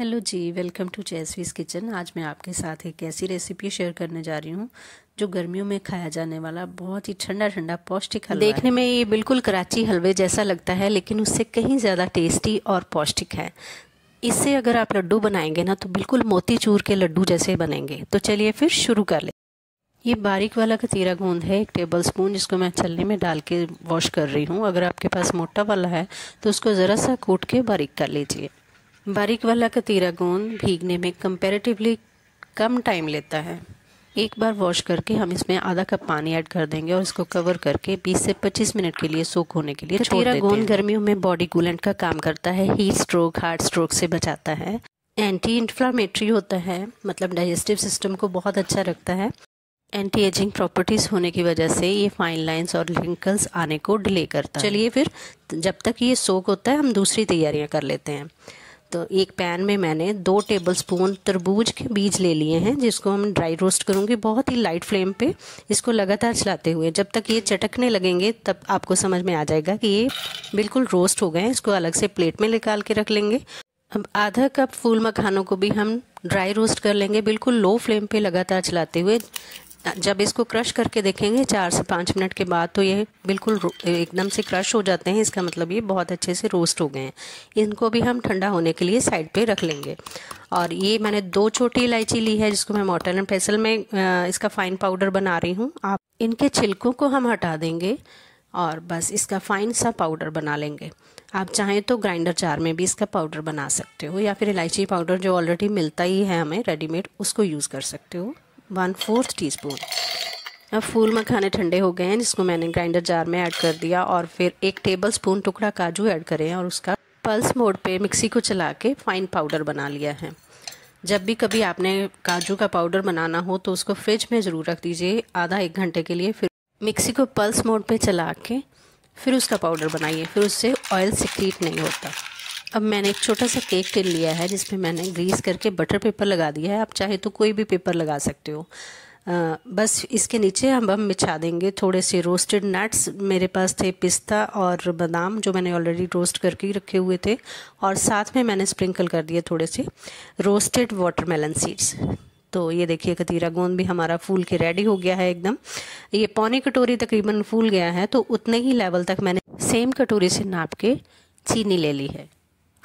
hello जी welcome to Jaisvi's kitchen आज मैं आपके साथ एक ऐसी रेसिपी शेयर करने जा रही हूँ जो गर्मियों में खाया जाने वाला बहुत ही ठंडा ठंडा पौष्टिक हलवा देखने में ये बिल्कुल कराची हलवे जैसा लगता है लेकिन उससे कहीं ज़्यादा टेस्टी और पौष्टिक है इससे अगर आप लड्डू बनाएंगे ना तो बिल्कुल चूर के लड्डू जैसे बनेंगे तो चलिए फिर शुरू कर लें ये बारीक वाला कतीरा गोंद है एक टेबल स्पून जिसको मैं छलने में डाल के वॉश कर रही हूँ अगर आपके पास मोटा वाला है तो उसको ज़रा सा कूट के बारीक कर लीजिए बारीक वाला कतीरा गोंद भीगने में कंपैरेटिवली कम टाइम लेता है एक बार वॉश करके हम इसमें आधा कप पानी ऐड कर देंगे और इसको कवर करके 20 से 25 मिनट के लिए सोख होने के लिए कतीरा गोंद गर्मियों में बॉडी कूलेंट का काम करता है हीट स्ट्रोक हार्ट स्ट्रोक से बचाता है एंटी इन्फ्लामेटरी होता है मतलब डाइजेस्टिव सिस्टम को बहुत अच्छा रखता है एंटी एजिंग प्रॉपर्टीज होने की वजह से ये फाइन लाइंस और रिंकल्स आने को डिले करता है चलिए फिर जब तक ये सोख होता है हम दूसरी तैयारियां कर लेते हैं तो एक पैन में मैंने दो टेबलस्पून तरबूज के बीज ले लिए हैं जिसको हम ड्राई रोस्ट करूँगी बहुत ही लाइट फ्लेम पे इसको लगातार चलाते हुए जब तक ये चटकने लगेंगे तब आपको समझ में आ जाएगा कि ये बिल्कुल रोस्ट हो गए हैं इसको अलग से प्लेट में निकाल के रख लेंगे अब आधा कप फूल मखानों को भी हम ड्राई रोस्ट कर लेंगे बिल्कुल लो फ्लेम पे लगातार चलाते हुए जब इसको क्रश करके देखेंगे चार से पाँच मिनट के बाद तो ये बिल्कुल एकदम से क्रश हो जाते हैं इसका मतलब ये बहुत अच्छे से रोस्ट हो गए हैं इनको भी हम ठंडा होने के लिए साइड पे रख लेंगे और ये मैंने दो छोटी इलायची ली है जिसको मैं मोटर एंड पेसल में इसका फ़ाइन पाउडर बना रही हूँ आप इनके छिलकों को हम हटा देंगे और बस इसका फ़ाइन सा पाउडर बना लेंगे आप चाहें तो ग्राइंडर चार में भी इसका पाउडर बना सकते हो या फिर इलायची पाउडर जो ऑलरेडी मिलता ही है हमें रेडीमेड उसको यूज़ कर सकते हो वन फोर्थ टी स्पून अब फूल मखाने ठंडे हो गए हैं जिसको मैंने ग्राइंडर जार में ऐड कर दिया और फिर एक टेबल स्पून टुकड़ा काजू ऐड करें और उसका पल्स मोड पे मिक्सी को चला के फाइन पाउडर बना लिया है जब भी कभी आपने काजू का पाउडर बनाना हो तो उसको फ्रिज में ज़रूर रख दीजिए आधा एक घंटे के लिए फिर मिक्सी को पल्स मोड पे चला के फिर उसका पाउडर बनाइए फिर उससे ऑयल सिक्रीट नहीं होता अब मैंने एक छोटा सा केक टिन लिया है जिसमें मैंने ग्रीस करके बटर पेपर लगा दिया है आप चाहे तो कोई भी पेपर लगा सकते हो आ, बस इसके नीचे हम हम मिछा देंगे थोड़े से रोस्टेड नट्स मेरे पास थे पिस्ता और बादाम जो मैंने ऑलरेडी रोस्ट करके रखे हुए थे और साथ में मैंने स्प्रिंकल कर दिए थोड़े से रोस्टेड वाटरमेलन सीड्स तो ये देखिए कतीरा गोंद भी हमारा फूल के रेडी हो गया है एकदम ये पौने कटोरी तकरीबन फूल गया है तो उतने ही लेवल तक मैंने सेम कटोरी से नाप के चीनी ले ली है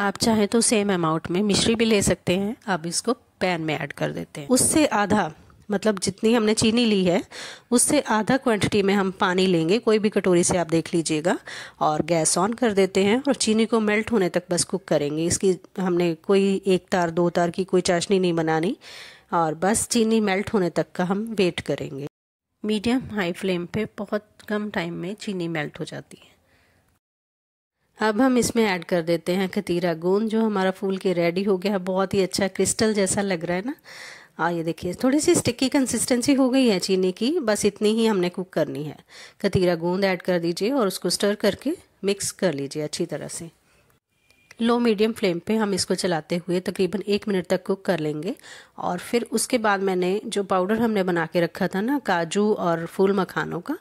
आप चाहें तो सेम अमाउंट में मिश्री भी ले सकते हैं आप इसको पैन में ऐड कर देते हैं उससे आधा मतलब जितनी हमने चीनी ली है उससे आधा क्वांटिटी में हम पानी लेंगे कोई भी कटोरी से आप देख लीजिएगा और गैस ऑन कर देते हैं और चीनी को मेल्ट होने तक बस कुक करेंगे इसकी हमने कोई एक तार दो तार की कोई चाशनी नहीं बनानी और बस चीनी मेल्ट होने तक का हम वेट करेंगे मीडियम हाई फ्लेम पे बहुत कम टाइम में चीनी मेल्ट हो जाती है अब हम इसमें ऐड कर देते हैं खतीरा गोंद जो हमारा फूल के रेडी हो गया है बहुत ही अच्छा क्रिस्टल जैसा लग रहा है ना और ये देखिए थोड़ी सी स्टिकी कंसिस्टेंसी हो गई है चीनी की बस इतनी ही हमने कुक करनी है खतीरा गोंद ऐड कर दीजिए और उसको स्टर करके मिक्स कर लीजिए अच्छी तरह से लो मीडियम फ्लेम पे हम इसको चलाते हुए तकरीबन एक मिनट तक कुक कर लेंगे और फिर उसके बाद मैंने जो पाउडर हमने बना के रखा था ना काजू और फूल मखानों का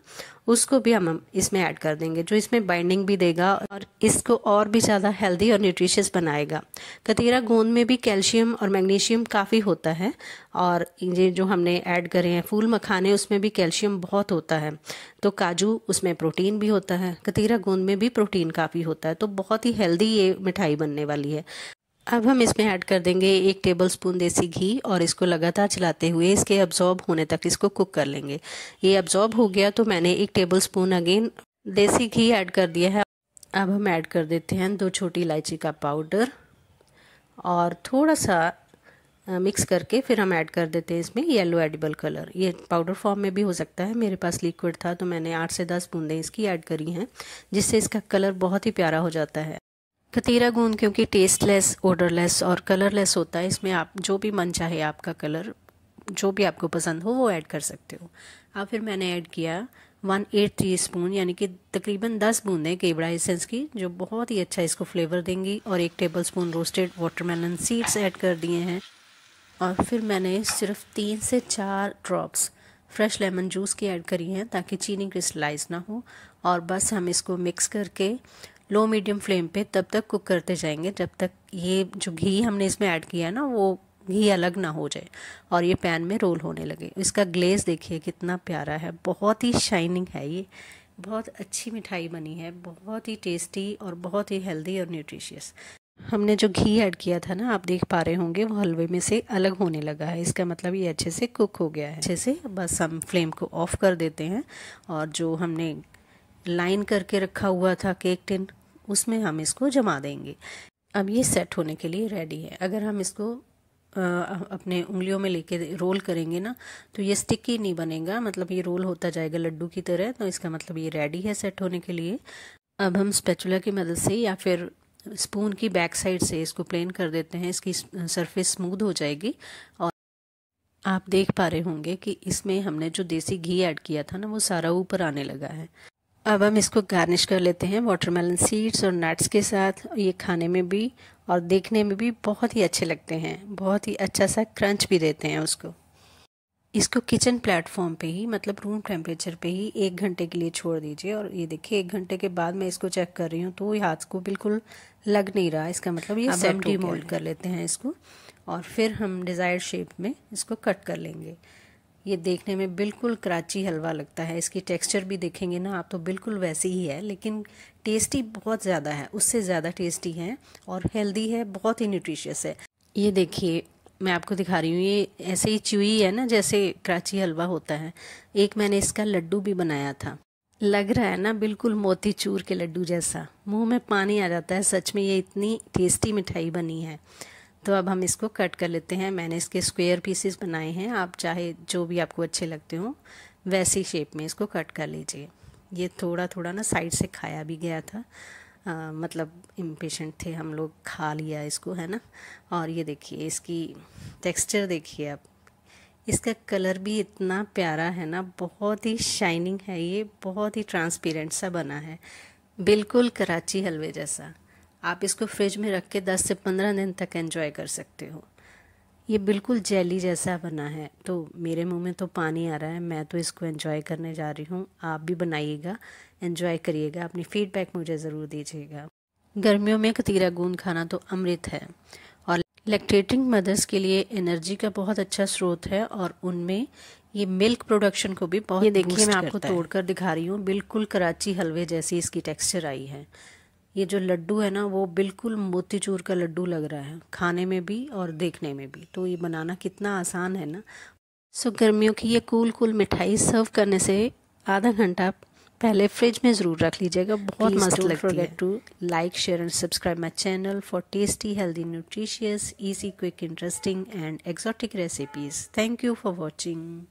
उसको भी हम इसमें ऐड कर देंगे जो इसमें बाइंडिंग भी देगा और इसको और भी ज़्यादा हेल्दी और न्यूट्रिशियस बनाएगा कतीरा गोंद में भी कैल्शियम और मैग्नीशियम काफ़ी होता है और ये जो हमने ऐड करे हैं फूल मखाने उसमें भी कैल्शियम बहुत होता है तो काजू उसमें प्रोटीन भी होता है कतीरा गोंद में भी प्रोटीन काफ़ी होता है तो बहुत ही हेल्दी ये मिठाई बनने वाली है अब हम इसमें ऐड कर देंगे एक टेबल स्पून देसी घी और इसको लगातार चलाते हुए इसके अब्जॉर्ब होने तक इसको कुक कर लेंगे ये अब्जॉर्ब हो गया तो मैंने एक टेबल स्पून अगेन देसी घी ऐड कर दिया है अब हम ऐड कर देते हैं दो छोटी इलायची का पाउडर और थोड़ा सा मिक्स करके फिर हम ऐड कर देते हैं इसमें येलो एडिबल कलर ये पाउडर फॉर्म में भी हो सकता है मेरे पास लिक्विड था तो मैंने आठ से दस बूंदें इसकी ऐड करी हैं जिससे इसका कलर बहुत ही प्यारा हो जाता है कतीरा गूंद क्योंकि टेस्टलेस ओडरलेस और कलरलेस होता है इसमें आप जो भी मन चाहे आपका कलर जो भी आपको पसंद हो वो ऐड कर सकते हो अब फिर मैंने ऐड किया वन एट टी स्पून यानी कि तकरीबन दस बूंदें केवड़ा एसेंस की जो बहुत ही अच्छा इसको फ्लेवर देंगी और एक tablespoon roasted watermelon seeds add कर दिए हैं और फिर मैंने सिर्फ तीन से चार ड्रॉप्स फ्रेश लेमन जूस की ऐड करी हैं ताकि चीनी क्रिस्टलाइज ना हो और बस हम इसको मिक्स करके लो मीडियम फ्लेम पे तब तक कुक करते जाएंगे जब तक ये जो घी हमने इसमें ऐड किया ना वो घी अलग ना हो जाए और ये पैन में रोल होने लगे इसका ग्लेज देखिए कितना प्यारा है बहुत ही शाइनिंग है ये बहुत अच्छी मिठाई बनी है बहुत ही टेस्टी और बहुत ही हेल्दी और न्यूट्रिशियस हमने जो घी ऐड किया था ना आप देख पा रहे होंगे वो हलवे में से अलग होने लगा है इसका मतलब ये अच्छे से कुक हो गया है अच्छे से बस हम फ्लेम को ऑफ कर देते हैं और जो हमने लाइन करके रखा हुआ था केक टिन उसमें हम इसको जमा देंगे अब ये सेट होने के लिए रेडी है अगर हम इसको आ, अपने उंगलियों में लेके रोल करेंगे ना तो ये स्टिकी नहीं बनेगा मतलब ये रोल होता जाएगा लड्डू की तरह तो इसका मतलब ये रेडी है सेट होने के लिए अब हम स्पेचुला की मदद से या फिर स्पून की बैक साइड से इसको प्लेन कर देते हैं इसकी सरफेस स्मूद हो जाएगी और आप देख पा रहे होंगे कि इसमें हमने जो देसी घी ऐड किया था ना वो सारा ऊपर आने लगा है अब हम इसको गार्निश कर लेते हैं वाटरमेलन सीड्स और नट्स के साथ ये खाने में भी और देखने में भी बहुत ही अच्छे लगते हैं बहुत ही अच्छा सा क्रंच भी देते हैं उसको इसको किचन प्लेटफॉर्म पे ही मतलब रूम टेम्परेचर पे ही एक घंटे के लिए छोड़ दीजिए और ये देखिए एक घंटे के बाद मैं इसको चेक कर रही हूँ तो हाथ को बिल्कुल लग नहीं रहा इसका मतलब ये डी मोल्ड कर लेते हैं इसको और फिर हम डिज़ायर शेप में इसको कट कर लेंगे ये देखने में बिल्कुल कराची हलवा लगता है इसकी टेक्सचर भी देखेंगे ना आप तो बिल्कुल वैसी ही है लेकिन टेस्टी बहुत ज़्यादा है उससे ज़्यादा टेस्टी है और हेल्दी है बहुत ही न्यूट्रिशियस है ये देखिए मैं आपको दिखा रही हूँ ये ऐसे ही चुई है ना जैसे कराची हलवा होता है एक मैंने इसका लड्डू भी बनाया था लग रहा है ना बिल्कुल मोती चूर के लड्डू जैसा मुंह में पानी आ जाता है सच में ये इतनी टेस्टी मिठाई बनी है तो अब हम इसको कट कर लेते हैं मैंने इसके स्क्वेयर पीसेस बनाए हैं आप चाहे जो भी आपको अच्छे लगते हों वैसी शेप में इसको कट कर लीजिए ये थोड़ा थोड़ा ना साइड से खाया भी गया था आ, मतलब इम्पेशेंट थे हम लोग खा लिया इसको है ना और ये देखिए इसकी टेक्सचर देखिए आप इसका कलर भी इतना प्यारा है ना बहुत ही शाइनिंग है ये बहुत ही ट्रांसपेरेंट सा बना है बिल्कुल कराची हलवे जैसा आप इसको फ्रिज में रख के 10 से 15 दिन तक एंजॉय कर सकते हो ये बिल्कुल जेली जैसा बना है तो मेरे मुंह में तो पानी आ रहा है मैं तो इसको एंजॉय करने जा रही हूँ आप भी बनाइएगा एंजॉय करिएगा अपनी फीडबैक मुझे ज़रूर दीजिएगा गर्मियों में कतीरा गूंद खाना तो अमृत है और लैक्टेटिंग मदर्स के लिए एनर्जी का बहुत अच्छा स्रोत है और उनमें ये मिल्क प्रोडक्शन को भी बहुत ये देखिए मैं आपको तोड़कर दिखा रही हूँ बिल्कुल कराची हलवे जैसी इसकी टेक्सचर आई है ये जो लड्डू है ना वो बिल्कुल मोतीचूर का लड्डू लग रहा है खाने में भी और देखने में भी तो ये बनाना कितना आसान है ना सो गर्मियों की ये कूल कूल मिठाई सर्व करने से आधा घंटा पहले फ्रिज में ज़रूर रख लीजिएगा बहुत मस्त लगती है to like share and subscribe my channel for tasty healthy nutritious easy quick interesting and exotic recipes thank you for watching